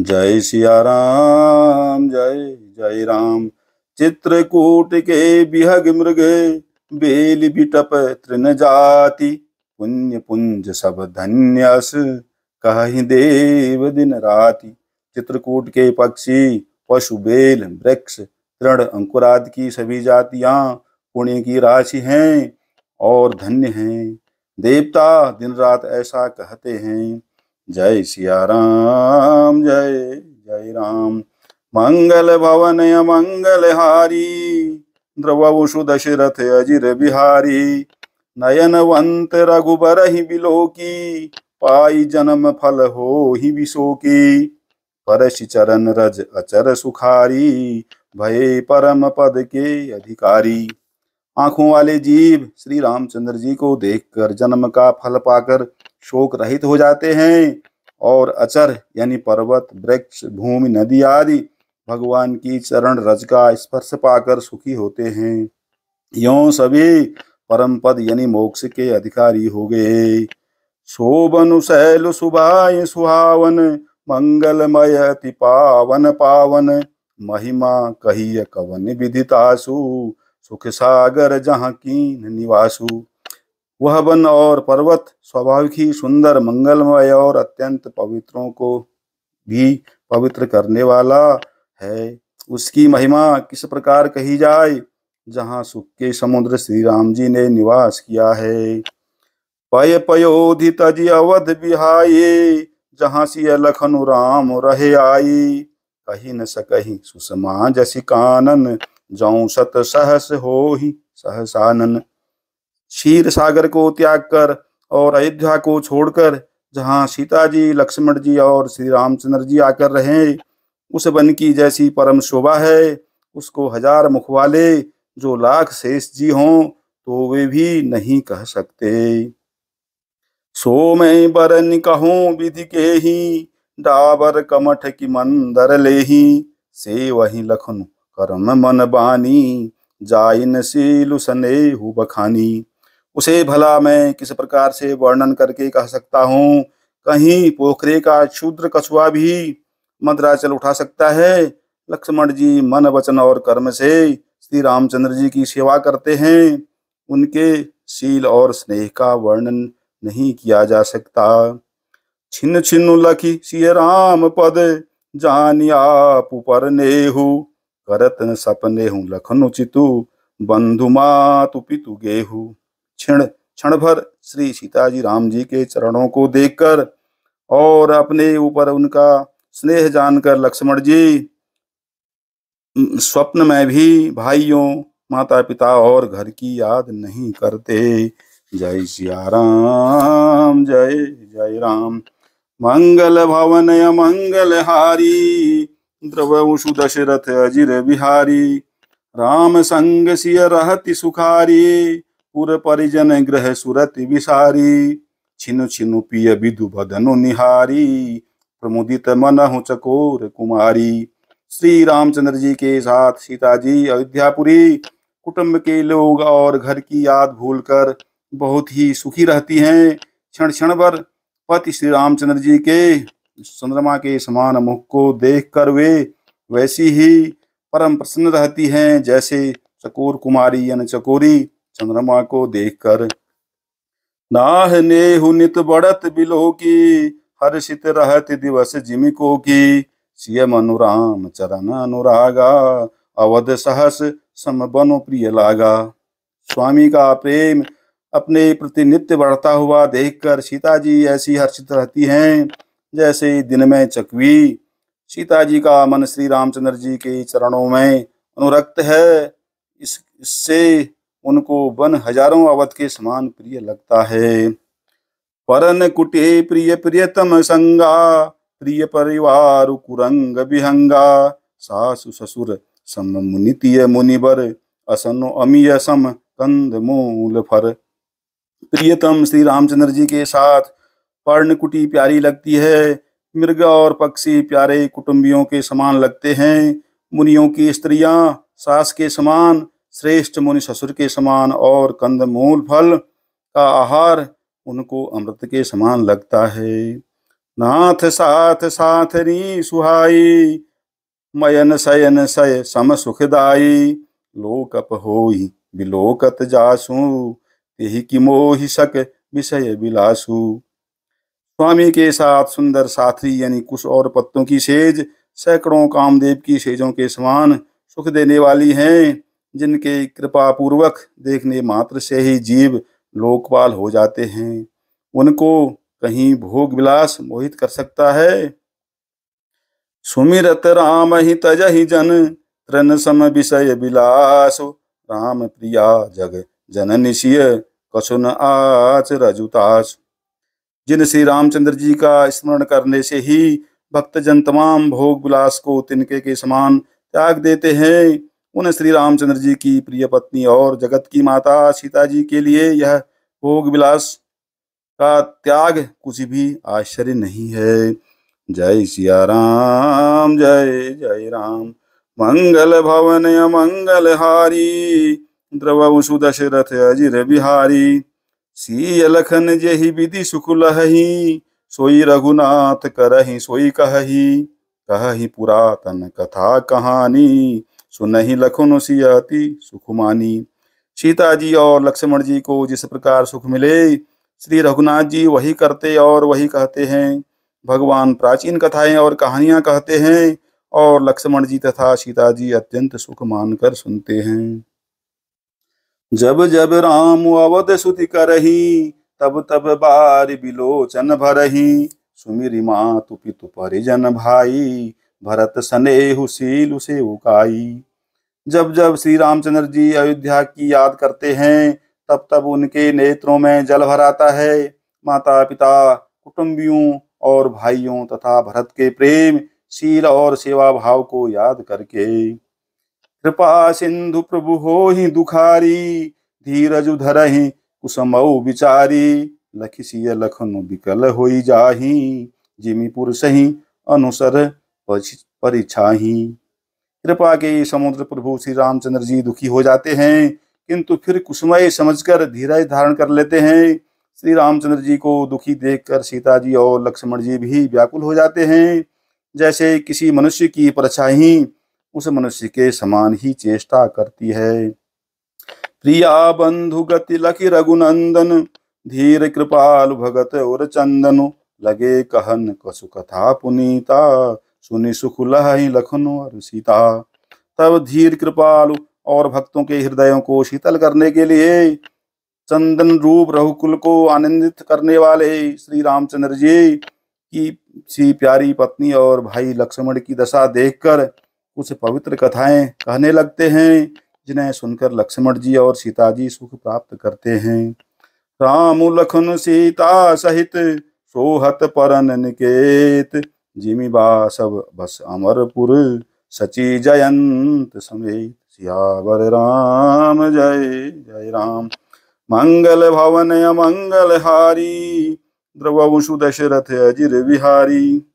जय सिया राम जय जय राम चित्रकूट के बिहग मृगे बेल बिटप तृण जाति पुण्य पुंज सब धन्यस कहि देव दिन राति चित्रकूट के पक्षी पशु बेल वृक्ष तृण अंकुराद की सभी जातियां पुण्य की राशि हैं और धन्य हैं देवता दिन रात ऐसा कहते हैं जय सिया राम जय जय राम मंगल भवन मंगल हारी द्रवशु दशरथ अजिर बिहारी वंत रघुबर ही बिलोकी पाई जन्म फल हो ही विशोकी परश चरण रज अचर सुखारी भये परम पद के अधिकारी आंखों वाले जीव श्री रामचंद्र जी को देखकर जन्म का फल पाकर शोक रहित हो जाते हैं और अचर यानी पर्वत वृक्ष भूमि नदी आदि भगवान की चरण रज का स्पर्श पाकर सुखी होते हैं यो सभी परम पद यानी मोक्ष के अधिकारी हो गए शोभनु शैल सुभाय सुहावन मंगलमय अति पावन पावन महिमा कहिय कवन विदितासु सुख सागर जहाँ कीन निवासु वह वन और पर्वत स्वाभाविक ही सुंदर मंगलमय और अत्यंत पवित्रों को भी पवित्र करने वाला है उसकी महिमा किस प्रकार कही जाए जहाँ सुख के समुद्र श्री राम जी ने निवास किया है पय पयोधित जी अवध बिहाये जहाँ सी लखनु राम रहे आई कही न सकही सुषमा जसी कानन जौ सत सहस हो ही सहसानन क्षीर सागर को त्याग कर और अयोध्या को छोड़कर जहाँ सीता जी लक्ष्मण जी और श्री रामचंद्र जी आकर रहे उस वन की जैसी परम शोभा है उसको हजार मुख वाले जो लाख शेष जी हों तो वे भी नहीं कह सकते सो मैं बरन कहूँ विधि के ही डाबर कमठ की मंदर ले ही से वही लखन कर्म मन बानी जाइन लुसने हु बखानी उसे भला मैं किस प्रकार से वर्णन करके कह सकता हूँ कहीं पोखरे का क्षुद्र कछुआ भी मद्राचल उठा सकता है लक्ष्मण जी मन वचन और कर्म से श्री रामचंद्र जी की सेवा करते हैं उनके शील और स्नेह का वर्णन नहीं किया जा सकता छिन्न छिन्न लखी सिय राम पद जान पर करत सपने हूँ लखनु चितु बंधु मातु पितु गेहू क्षण क्षण भर श्री सीताजी राम जी के चरणों को देखकर और अपने ऊपर उनका स्नेह जानकर लक्ष्मण जी स्वप्न में भी भाइयों माता पिता और घर की याद नहीं करते जय सिया राम जय जय राम मंगल भवन मंगल हारी द्रवशु दशरथ अजिर बिहारी राम संग सिय रहति सुखारी पुर परिजन ग्रह सुरति विसारी छिनु छिनु पिय विदु बदनु निहारी प्रमुदित मन चकोर कुमारी श्री रामचंद्र जी के साथ सीता जी अयोध्यापुरी कुटुंब के लोग और घर की याद भूलकर बहुत ही सुखी रहती हैं क्षण क्षण पर पति श्री रामचंद्र जी के चंद्रमा के समान मुख को देखकर वे वैसी ही परम प्रसन्न रहती हैं जैसे चकोर कुमारी यानी चकोरी चंद्रमा को देखकर नाह ने हुनित बढ़त बिलो की हर्षित रहत दिवस जिमिको की सीएम अनुराम चरण अनुरागा अवध सहस सम बनो प्रिय लागा स्वामी का प्रेम अपने प्रति नित्य बढ़ता हुआ देखकर सीता जी ऐसी हर्षित रहती हैं जैसे दिन में चकवी सीता जी का मन श्री रामचंद्र जी के चरणों में अनुरक्त है इस इससे उनको वन हजारों अवध के समान प्रिय लगता है परन कुटे प्रिय प्रियतम संगा प्रिय परिवार कुरंग विहंगा सासु ससुर सम मुनितिय मुनिवर असनो अमीय सम कंद मूल फर प्रियतम श्री रामचंद्र जी के साथ पर्णकुटी प्यारी लगती है मृग और पक्षी प्यारे कुटुंबियों के समान लगते हैं मुनियों की स्त्रियां सास के समान श्रेष्ठ मुनि ससुर के समान और कंद मूल फल का आहार उनको अमृत के समान लगता है नाथ साथ साथ री सुहाई मयन सयन सय सम सुखदाई लोकप हो बिलोकत जासु यही कि मोहि सक विषय बिलासु स्वामी के साथ सुंदर साथी यानी कुछ और पत्तों की सेज सैकड़ों कामदेव की सेजों के समान सुख देने वाली हैं जिनके कृपा पूर्वक देखने मात्र से ही जीव लोकपाल हो जाते हैं उनको कहीं भोग विलास मोहित कर सकता है सुमिरत राम ही ही जन तृण सम विषय विलास राम प्रिया जग निशिय कसुन आच रजुतास जिन श्री रामचंद्र जी का स्मरण करने से ही भक्त जन तमाम भोग विलास को तिनके के समान त्याग देते हैं उन श्री रामचंद्र जी की प्रिय पत्नी और जगत की माता सीता जी के लिए यह भोग विलास का त्याग कुछ भी आश्चर्य नहीं है जय सिया राम जय जय राम मंगल भवन मंगल हारी द्रव सुदशरथ अजिर बिहारी सी लखन जही विधि सुकुल सोई रघुनाथ करही सोई कहही कहही पुरातन कथा कहानी सो नहीं लखन उसी अति सुखुमानी सीता जी और लक्ष्मण जी को जिस प्रकार सुख मिले श्री रघुनाथ जी वही करते और वही कहते हैं भगवान प्राचीन कथाएं और कहानियां कहते हैं और लक्ष्मण जी तथा सीता जी अत्यंत सुख मानकर सुनते हैं जब जब राम अवध सुति करही तब तब बार बिलोचन भरही सुमिरी मातु पितु परिजन भाई भरत सनेहु सील उसे उकाई जब जब श्री रामचंद्र जी अयोध्या की याद करते हैं तब तब उनके नेत्रों में जल भर आता है माता पिता कुटुंबियों और भाइयों तथा भरत के प्रेम शील और सेवा भाव को याद करके कृपा सिंधु प्रभु हो ही दुखारी धीरज धरहि कुसमऊ बिचारी लखिसिय लखनऊ बिकल हो जाही जिमी पुरुष ही अनुसर पर इच्छा ही कृपा के समुद्र प्रभु श्री रामचंद्र जी दुखी हो जाते हैं किंतु फिर कुसुमय समझकर धीरज धारण कर लेते हैं श्री रामचंद्र जी को दुखी देखकर सीता जी और लक्ष्मण जी भी व्याकुल हो जाते हैं जैसे किसी मनुष्य की परछाई उस मनुष्य के समान ही चेष्टा करती है प्रिया बंधु गति लखी रघुनंदन धीर कृपाल भगत और चंदन लगे कहन कसु कथा पुनीता सुनि सुखुलह ही लखन और सीता तब धीर कृपालु और भक्तों के हृदयों को शीतल करने के लिए चंदन रूप रहुकुल को आनंदित करने वाले श्री रामचंद्र जी की सी प्यारी पत्नी और भाई लक्ष्मण की दशा देखकर कुछ पवित्र कथाएं कहने लगते हैं जिन्हें सुनकर लक्ष्मण जी और सीता जी सुख प्राप्त करते हैं राम लखन सीता सहित सोहत परन निकेत बा सब बस अमरपुर सची जयंत समेत सियावर राम जय जय राम मंगल भवन अमंगल हारी द्रव दशरथ अजिर विहारी